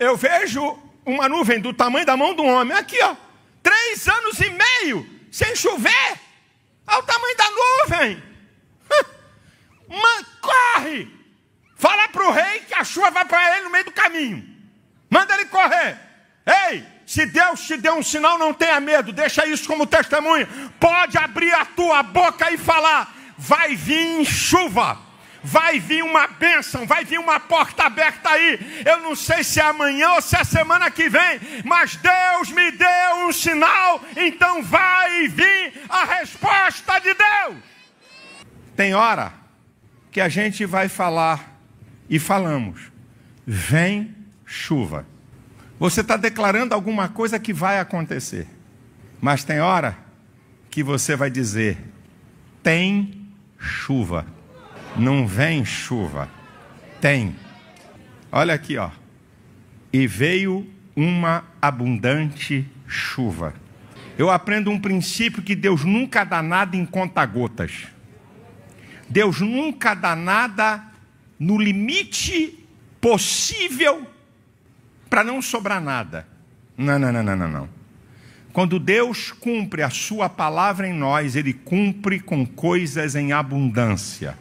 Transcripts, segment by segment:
eu vejo uma nuvem do tamanho da mão de um homem, aqui ó, três anos e meio, sem chover, ao tamanho da nuvem. Man, corre! Fala para o rei que a chuva vai para ele no meio do caminho. Manda ele correr. Ei, se Deus te deu um sinal, não tenha medo, deixa isso como testemunho. Pode abrir a tua boca e falar: vai vir chuva Vai vir uma bênção, vai vir uma porta aberta aí. Eu não sei se é amanhã ou se é semana que vem, mas Deus me deu um sinal, então vai vir a resposta de Deus. Tem hora que a gente vai falar e falamos: vem chuva. Você está declarando alguma coisa que vai acontecer, mas tem hora que você vai dizer: tem chuva. Não vem chuva, tem. Olha aqui, ó. E veio uma abundante chuva. Eu aprendo um princípio que Deus nunca dá nada em conta-gotas. Deus nunca dá nada no limite possível para não sobrar nada. Não, não, não, não, não, não. Quando Deus cumpre a sua palavra em nós, ele cumpre com coisas em abundância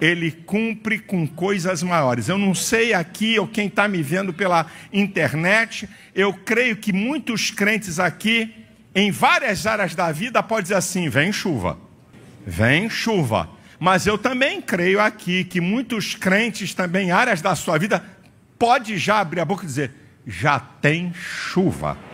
ele cumpre com coisas maiores. Eu não sei aqui, ou quem está me vendo pela internet, eu creio que muitos crentes aqui, em várias áreas da vida, pode dizer assim: vem chuva, vem chuva. Mas eu também creio aqui que muitos crentes também, áreas da sua vida, pode já abrir a boca e dizer: já tem chuva.